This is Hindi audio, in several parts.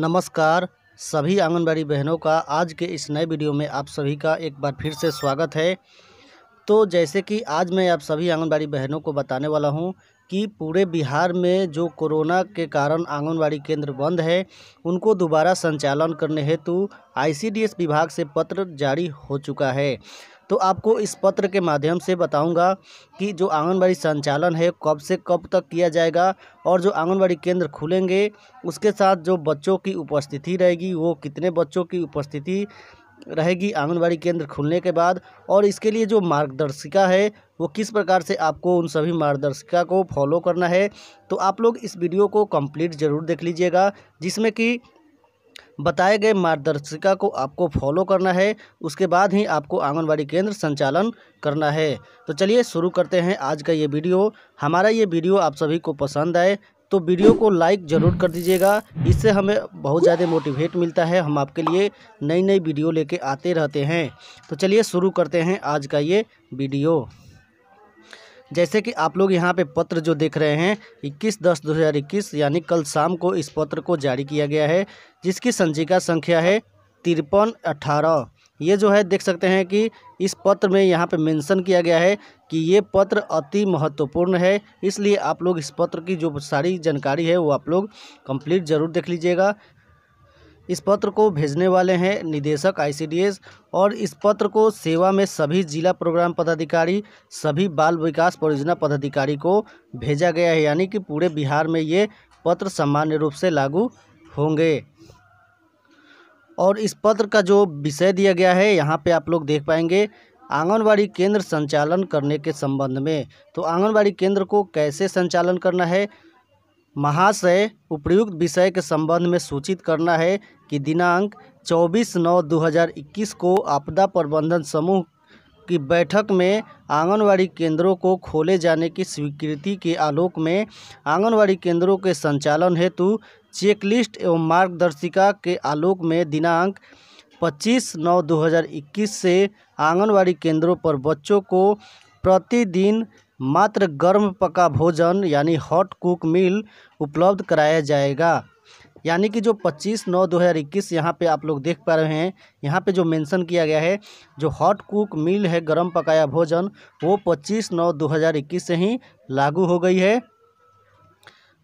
नमस्कार सभी आंगनबाड़ी बहनों का आज के इस नए वीडियो में आप सभी का एक बार फिर से स्वागत है तो जैसे कि आज मैं आप सभी आंगनबाड़ी बहनों को बताने वाला हूं कि पूरे बिहार में जो कोरोना के कारण आंगनबाड़ी केंद्र बंद है उनको दोबारा संचालन करने हेतु आईसीडीएस विभाग से पत्र जारी हो चुका है तो आपको इस पत्र के माध्यम से बताऊंगा कि जो आंगनबाड़ी संचालन है कब से कब तक किया जाएगा और जो आंगनबाड़ी केंद्र खुलेंगे उसके साथ जो बच्चों की उपस्थिति रहेगी वो कितने बच्चों की उपस्थिति रहेगी आंगनबाड़ी केंद्र खुलने के बाद और इसके लिए जो मार्गदर्शिका है वो किस प्रकार से आपको उन सभी मार्गदर्शिका को फॉलो करना है तो आप लोग इस वीडियो को कंप्लीट ज़रूर देख लीजिएगा जिसमें कि बताए गए मार्गदर्शिका को आपको फॉलो करना है उसके बाद ही आपको आंगनबाड़ी केंद्र संचालन करना है तो चलिए शुरू करते हैं आज का ये वीडियो हमारा ये वीडियो आप सभी को पसंद आए तो वीडियो को लाइक ज़रूर कर दीजिएगा इससे हमें बहुत ज़्यादा मोटिवेट मिलता है हम आपके लिए नई नई वीडियो लेके आते रहते हैं तो चलिए शुरू करते हैं आज का ये वीडियो जैसे कि आप लोग यहाँ पे पत्र जो देख रहे हैं 21 दस 2021 यानी कल शाम को इस पत्र को जारी किया गया है जिसकी संचिका संख्या है तिरपन अठारह ये जो है देख सकते हैं कि इस पत्र में यहाँ पे मेंशन किया गया है कि ये पत्र अति महत्वपूर्ण है इसलिए आप लोग इस पत्र की जो सारी जानकारी है वो आप लोग कंप्लीट ज़रूर देख लीजिएगा इस पत्र को भेजने वाले हैं निदेशक आईसीडीएस और इस पत्र को सेवा में सभी जिला प्रोग्राम पदाधिकारी सभी बाल विकास परियोजना पदाधिकारी को भेजा गया है यानी कि पूरे बिहार में ये पत्र सामान्य रूप से लागू होंगे और इस पत्र का जो विषय दिया गया है यहाँ पे आप लोग देख पाएंगे आंगनबाड़ी केंद्र संचालन करने के संबंध में तो आंगनबाड़ी केंद्र को कैसे संचालन करना है महाशय उपर्युक्त विषय के संबंध में सूचित करना है कि दिनांक चौबीस नौ दो हज़ार इक्कीस को आपदा प्रबंधन समूह की बैठक में आंगनवाड़ी केंद्रों को खोले जाने की स्वीकृति के आलोक में आंगनवाड़ी केंद्रों के संचालन हेतु चेकलिस्ट एवं मार्गदर्शिका के आलोक में दिनांक 25 नौ 2021 से आंगनवाड़ी केंद्रों पर बच्चों को प्रतिदिन मात्र गर्म पका भोजन यानी हॉट कुक मील उपलब्ध कराया जाएगा यानी कि जो 25 नौ 2021 यहाँ पे आप लोग देख पा रहे हैं यहाँ पे जो मेंशन किया गया है जो हॉट कुक मील है गर्म पकाया भोजन वो 25 नौ 2021 से ही लागू हो गई है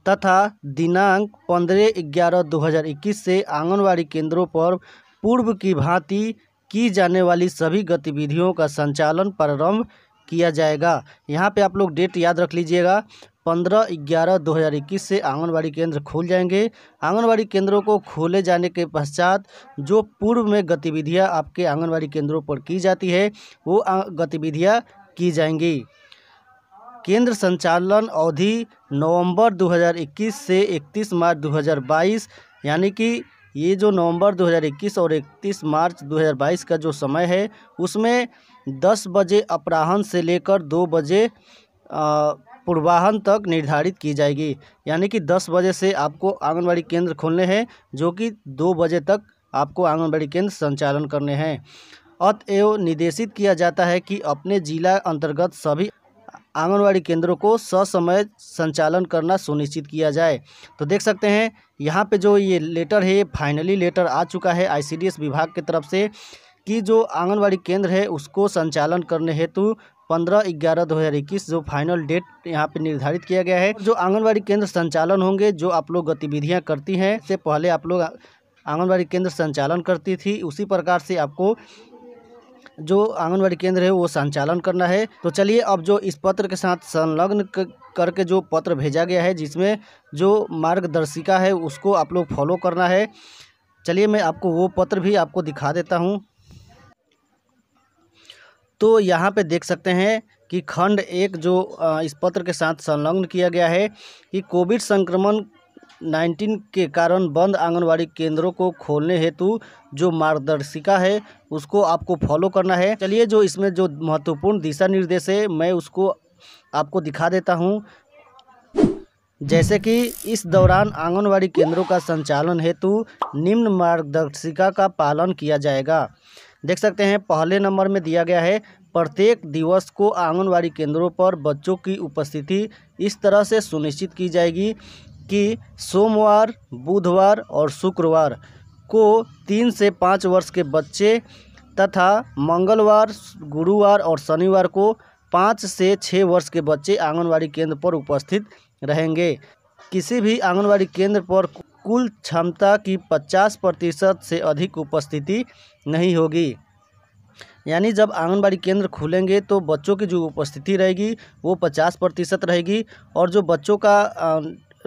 तथा दिनांक पंद्रह ग्यारह 2021 से आंगनवाड़ी केंद्रों पर पूर्व की भांति की जाने वाली सभी गतिविधियों का संचालन प्रारंभ किया जाएगा यहाँ पे आप लोग डेट याद रख लीजिएगा पंद्रह ग्यारह दो हज़ार इक्कीस से आंगनबाड़ी केंद्र खुल जाएंगे आंगनबाड़ी केंद्रों को खोले जाने के पश्चात जो पूर्व में गतिविधियाँ आपके आंगनबाड़ी केंद्रों पर की जाती है वो गतिविधियाँ की जाएंगी केंद्र संचालन अवधि नवंबर 2021 से 31 मार्च 2022 यानी कि ये जो नवंबर 2021 और 31 मार्च 2022 का जो समय है उसमें 10 बजे अपराहन से लेकर 2 बजे पूर्वाहन तक निर्धारित की जाएगी यानी कि 10 बजे से आपको आंगनबाड़ी केंद्र खोलने हैं जो कि 2 बजे तक आपको आंगनबाड़ी केंद्र संचालन करने हैं अतएव निर्देशित किया जाता है कि अपने जिला अंतर्गत सभी आंगनवाड़ी केंद्रों को ससमय संचालन करना सुनिश्चित किया जाए तो देख सकते हैं यहाँ पे जो ये लेटर है फाइनली लेटर आ चुका है आईसीडीएस विभाग की तरफ से कि जो आंगनवाड़ी केंद्र है उसको संचालन करने हेतु पंद्रह ग्यारह दो हज़ार इक्कीस जो फाइनल डेट यहाँ पे निर्धारित किया गया है जो आंगनबाड़ी केंद्र संचालन होंगे जो आप लोग गतिविधियाँ करती हैं से पहले आप लोग आंगनबाड़ी केंद्र संचालन करती थी उसी प्रकार से आपको जो आंगनबाड़ी केंद्र है वो संचालन करना है तो चलिए अब जो इस पत्र के साथ संलग्न करके जो पत्र भेजा गया है जिसमें जो मार्गदर्शिका है उसको आप लोग फॉलो करना है चलिए मैं आपको वो पत्र भी आपको दिखा देता हूँ तो यहाँ पे देख सकते हैं कि खंड एक जो इस पत्र के साथ संलग्न किया गया है कि कोविड संक्रमण नाइन्टीन के कारण बंद आंगनवाड़ी केंद्रों को खोलने हेतु जो मार्गदर्शिका है उसको आपको फॉलो करना है चलिए जो इसमें जो महत्वपूर्ण दिशा निर्देश है मैं उसको आपको दिखा देता हूँ जैसे कि इस दौरान आंगनवाड़ी केंद्रों का संचालन हेतु निम्न मार्गदर्शिका का पालन किया जाएगा देख सकते हैं पहले नंबर में दिया गया है प्रत्येक दिवस को आंगनवाड़ी केंद्रों पर बच्चों की उपस्थिति इस तरह से सुनिश्चित की जाएगी कि सोमवार बुधवार और शुक्रवार को तीन से पाँच वर्ष के बच्चे तथा मंगलवार गुरुवार और शनिवार को पाँच से छः वर्ष के बच्चे आंगनवाड़ी केंद्र पर उपस्थित रहेंगे किसी भी आंगनवाड़ी केंद्र पर कुल क्षमता की 50 प्रतिशत से अधिक उपस्थिति नहीं होगी यानी जब आंगनबाड़ी केंद्र खुलेंगे तो बच्चों की जो उपस्थिति रहेगी वो 50 प्रतिशत रहेगी और जो बच्चों का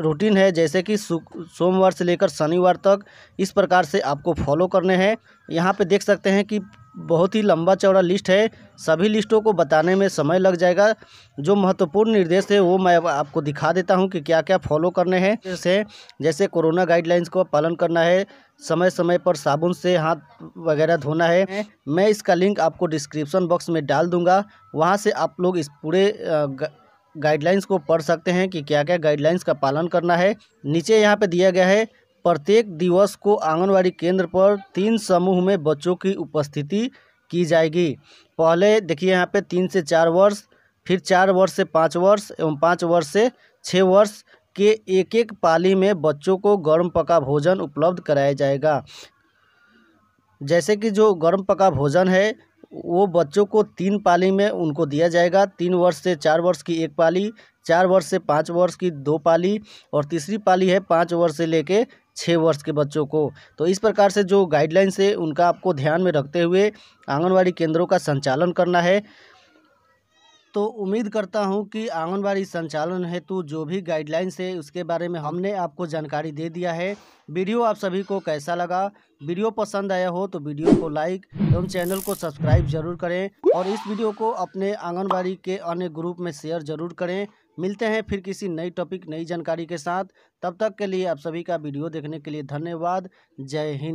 रूटीन है जैसे कि सोमवार से लेकर शनिवार तक इस प्रकार से आपको फॉलो करने हैं यहाँ पे देख सकते हैं कि बहुत ही लंबा चौड़ा लिस्ट है सभी लिस्टों को बताने में समय लग जाएगा जो महत्वपूर्ण निर्देश है वो मैं आपको दिखा देता हूँ कि क्या क्या फॉलो करने हैं जैसे जैसे कोरोना गाइडलाइंस को पालन करना है समय समय पर साबुन से हाथ वगैरह धोना है मैं इसका लिंक आपको डिस्क्रिप्शन बॉक्स में डाल दूँगा वहाँ से आप लोग इस पूरे गाइडलाइंस को पढ़ सकते हैं कि क्या क्या गाइडलाइंस का पालन करना है नीचे यहाँ पे दिया गया है प्रत्येक दिवस को आंगनवाड़ी केंद्र पर तीन समूह में बच्चों की उपस्थिति की जाएगी पहले देखिए यहाँ पे तीन से चार वर्ष फिर चार वर्ष से पाँच वर्ष एवं पाँच वर्ष से छः वर्ष के एक एक पाली में बच्चों को गर्म पका भोजन उपलब्ध कराया जाएगा जैसे कि जो गर्म पका भोजन है वो बच्चों को तीन पाली में उनको दिया जाएगा तीन वर्ष से चार वर्ष की एक पाली चार वर्ष से पाँच वर्ष की दो पाली और तीसरी पाली है पाँच वर्ष से लेके छः वर्ष के बच्चों को तो इस प्रकार से जो गाइडलाइंस है उनका आपको ध्यान में रखते हुए आंगनवाड़ी केंद्रों का संचालन करना है तो उम्मीद करता हूं कि आंगनबाड़ी संचालन हेतु जो भी गाइडलाइंस है उसके बारे में हमने आपको जानकारी दे दिया है वीडियो आप सभी को कैसा लगा वीडियो पसंद आया हो तो वीडियो को लाइक एवं चैनल को सब्सक्राइब जरूर करें और इस वीडियो को अपने आंगनबाड़ी के अन्य ग्रुप में शेयर जरूर करें मिलते हैं फिर किसी नई टॉपिक नई जानकारी के साथ तब तक के लिए आप सभी का वीडियो देखने के लिए धन्यवाद जय हिंद